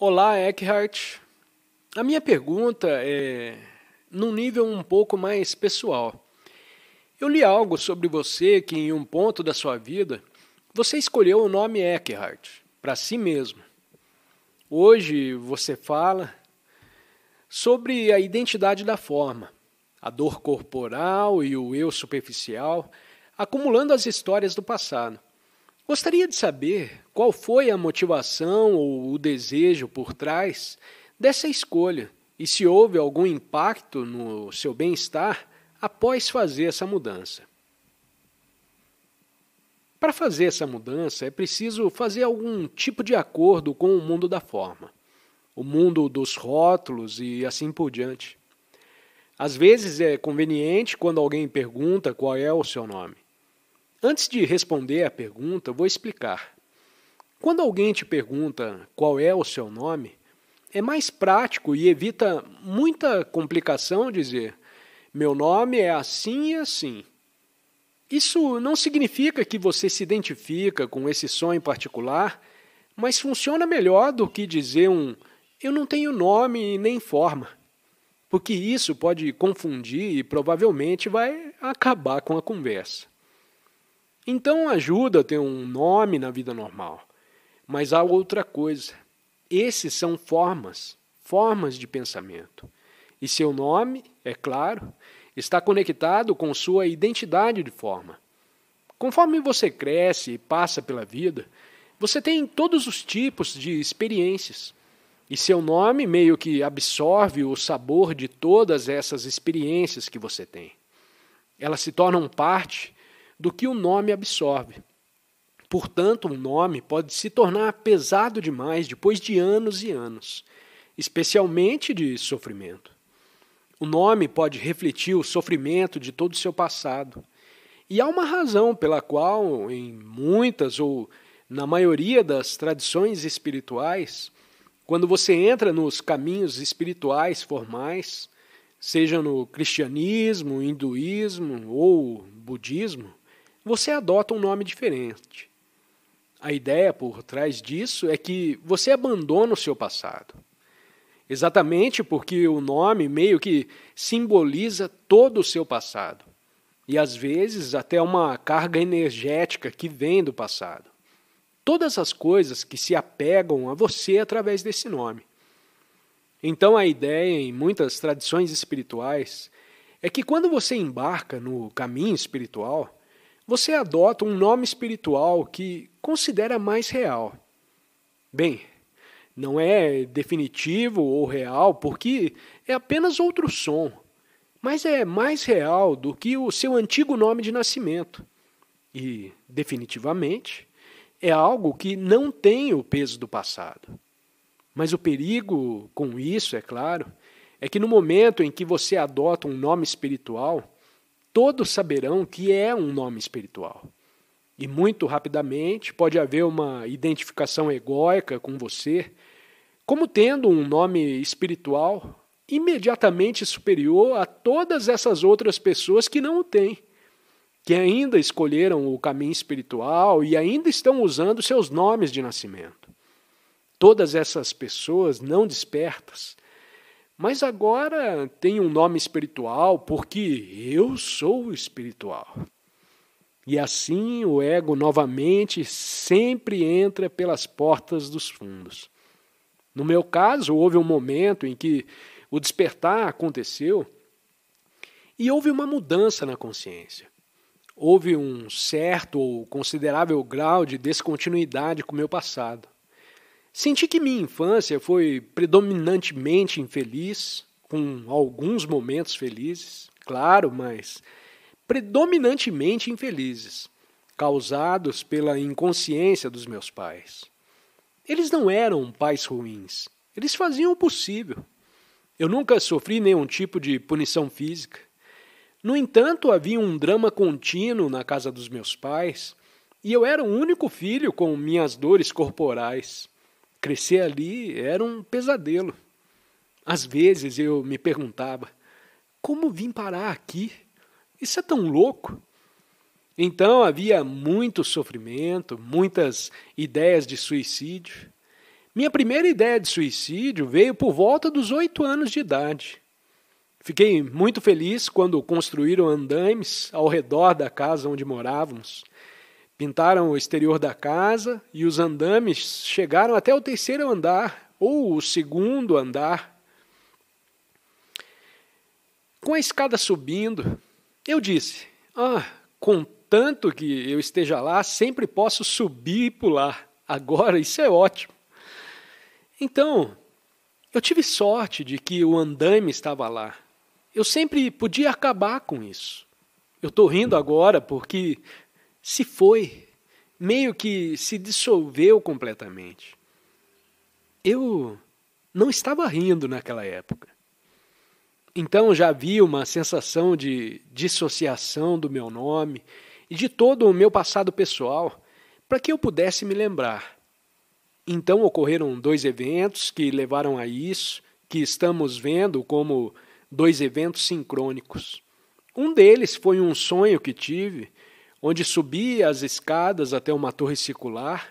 Olá, Eckhart. A minha pergunta é num nível um pouco mais pessoal. Eu li algo sobre você que, em um ponto da sua vida, você escolheu o nome Eckhart para si mesmo. Hoje você fala sobre a identidade da forma, a dor corporal e o eu superficial, acumulando as histórias do passado. Gostaria de saber qual foi a motivação ou o desejo por trás dessa escolha e se houve algum impacto no seu bem-estar após fazer essa mudança. Para fazer essa mudança é preciso fazer algum tipo de acordo com o mundo da forma, o mundo dos rótulos e assim por diante. Às vezes é conveniente quando alguém pergunta qual é o seu nome. Antes de responder a pergunta, vou explicar. Quando alguém te pergunta qual é o seu nome, é mais prático e evita muita complicação dizer: meu nome é assim e assim. Isso não significa que você se identifica com esse som em particular, mas funciona melhor do que dizer um eu não tenho nome nem forma, porque isso pode confundir e provavelmente vai acabar com a conversa. Então ajuda a ter um nome na vida normal. Mas há outra coisa. Esses são formas, formas de pensamento. E seu nome, é claro, está conectado com sua identidade de forma. Conforme você cresce e passa pela vida, você tem todos os tipos de experiências. E seu nome meio que absorve o sabor de todas essas experiências que você tem. Elas se tornam parte do que o nome absorve. Portanto, um nome pode se tornar pesado demais depois de anos e anos, especialmente de sofrimento. O nome pode refletir o sofrimento de todo o seu passado. E há uma razão pela qual, em muitas ou na maioria das tradições espirituais, quando você entra nos caminhos espirituais formais, seja no cristianismo, hinduísmo ou budismo, você adota um nome diferente. A ideia por trás disso é que você abandona o seu passado. Exatamente porque o nome meio que simboliza todo o seu passado. E às vezes até uma carga energética que vem do passado. Todas as coisas que se apegam a você através desse nome. Então a ideia em muitas tradições espirituais é que quando você embarca no caminho espiritual, você adota um nome espiritual que considera mais real. Bem, não é definitivo ou real porque é apenas outro som, mas é mais real do que o seu antigo nome de nascimento. E, definitivamente, é algo que não tem o peso do passado. Mas o perigo com isso, é claro, é que no momento em que você adota um nome espiritual, todos saberão que é um nome espiritual. E muito rapidamente pode haver uma identificação egóica com você, como tendo um nome espiritual imediatamente superior a todas essas outras pessoas que não o têm, que ainda escolheram o caminho espiritual e ainda estão usando seus nomes de nascimento. Todas essas pessoas não despertas mas agora tem um nome espiritual porque eu sou espiritual. E assim o ego novamente sempre entra pelas portas dos fundos. No meu caso, houve um momento em que o despertar aconteceu e houve uma mudança na consciência. Houve um certo ou considerável grau de descontinuidade com o meu passado. Senti que minha infância foi predominantemente infeliz, com alguns momentos felizes, claro, mas predominantemente infelizes, causados pela inconsciência dos meus pais. Eles não eram pais ruins, eles faziam o possível. Eu nunca sofri nenhum tipo de punição física. No entanto, havia um drama contínuo na casa dos meus pais, e eu era o único filho com minhas dores corporais. Crescer ali era um pesadelo. Às vezes eu me perguntava: como vim parar aqui? Isso é tão louco. Então havia muito sofrimento, muitas ideias de suicídio. Minha primeira ideia de suicídio veio por volta dos oito anos de idade. Fiquei muito feliz quando construíram andaimes ao redor da casa onde morávamos Pintaram o exterior da casa e os andames chegaram até o terceiro andar ou o segundo andar. Com a escada subindo, eu disse: Ah, contanto que eu esteja lá, sempre posso subir e pular. Agora isso é ótimo. Então, eu tive sorte de que o andame estava lá. Eu sempre podia acabar com isso. Eu estou rindo agora porque se foi, meio que se dissolveu completamente. Eu não estava rindo naquela época. Então já havia uma sensação de dissociação do meu nome e de todo o meu passado pessoal para que eu pudesse me lembrar. Então ocorreram dois eventos que levaram a isso, que estamos vendo como dois eventos sincrônicos. Um deles foi um sonho que tive onde subia as escadas até uma torre circular,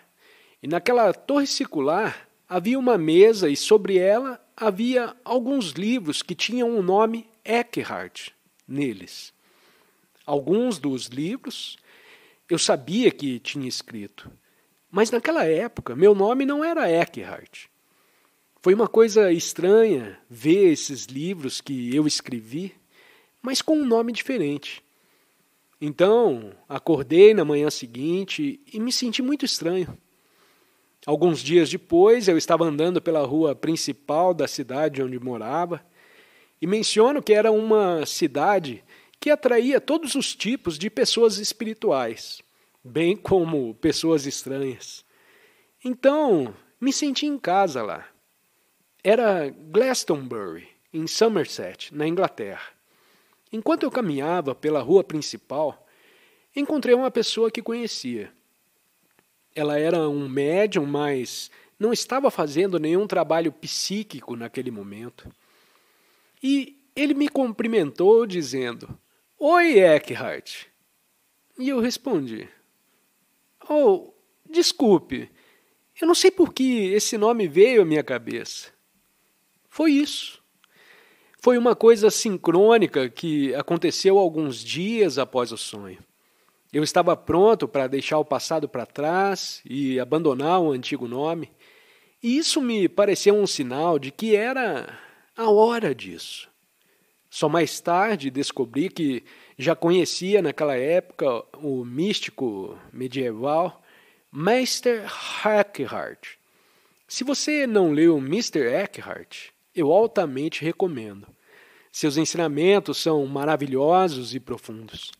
e naquela torre circular havia uma mesa e sobre ela havia alguns livros que tinham o nome Eckhart neles. Alguns dos livros eu sabia que tinha escrito, mas naquela época meu nome não era Eckhart. Foi uma coisa estranha ver esses livros que eu escrevi, mas com um nome diferente. Então, acordei na manhã seguinte e me senti muito estranho. Alguns dias depois, eu estava andando pela rua principal da cidade onde morava e menciono que era uma cidade que atraía todos os tipos de pessoas espirituais, bem como pessoas estranhas. Então, me senti em casa lá. Era Glastonbury, em Somerset, na Inglaterra. Enquanto eu caminhava pela rua principal, encontrei uma pessoa que conhecia. Ela era um médium, mas não estava fazendo nenhum trabalho psíquico naquele momento. E ele me cumprimentou dizendo: Oi, Eckhart. E eu respondi: Oh, desculpe, eu não sei por que esse nome veio à minha cabeça. Foi isso. Foi uma coisa sincrônica que aconteceu alguns dias após o sonho. Eu estava pronto para deixar o passado para trás e abandonar o antigo nome, e isso me pareceu um sinal de que era a hora disso. Só mais tarde descobri que já conhecia naquela época o místico medieval Meister Eckhart. Se você não leu Mr. Eckhart, eu altamente recomendo. Seus ensinamentos são maravilhosos e profundos.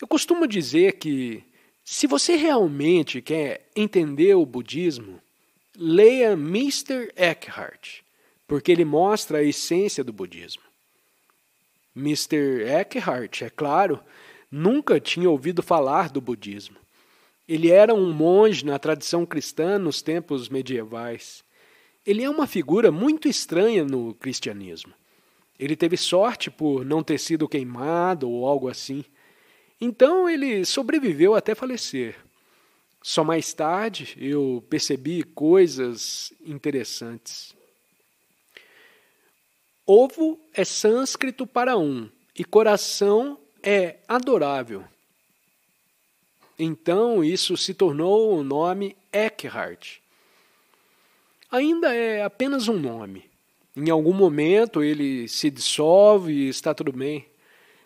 Eu costumo dizer que, se você realmente quer entender o budismo, leia Mr. Eckhart, porque ele mostra a essência do budismo. Mr. Eckhart, é claro, nunca tinha ouvido falar do budismo. Ele era um monge na tradição cristã nos tempos medievais ele é uma figura muito estranha no cristianismo. Ele teve sorte por não ter sido queimado ou algo assim. Então ele sobreviveu até falecer. Só mais tarde eu percebi coisas interessantes. Ovo é sânscrito para um e coração é adorável. Então isso se tornou o nome Eckhart ainda é apenas um nome. Em algum momento ele se dissolve e está tudo bem.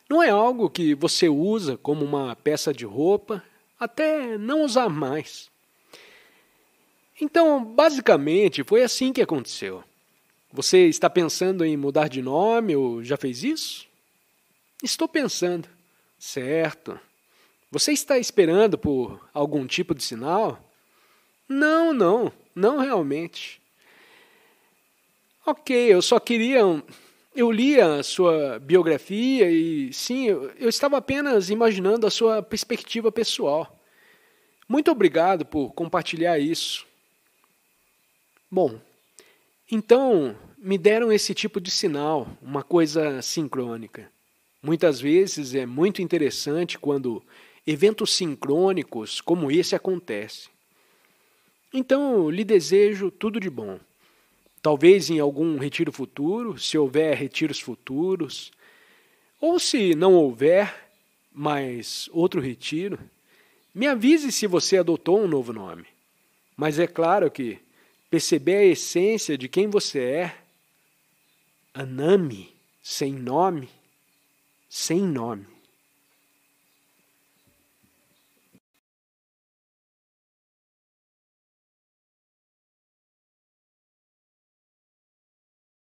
Não é algo que você usa como uma peça de roupa, até não usar mais. Então, basicamente, foi assim que aconteceu. Você está pensando em mudar de nome ou já fez isso? Estou pensando. Certo. Você está esperando por algum tipo de sinal? Não, não. Não realmente. Ok, eu só queria. Eu li a sua biografia e, sim, eu estava apenas imaginando a sua perspectiva pessoal. Muito obrigado por compartilhar isso. Bom, então me deram esse tipo de sinal, uma coisa sincrônica. Muitas vezes é muito interessante quando eventos sincrônicos como esse acontecem. Então lhe desejo tudo de bom. Talvez em algum retiro futuro, se houver retiros futuros, ou se não houver mais outro retiro, me avise se você adotou um novo nome. Mas é claro que perceber a essência de quem você é, Anami, sem nome, sem nome.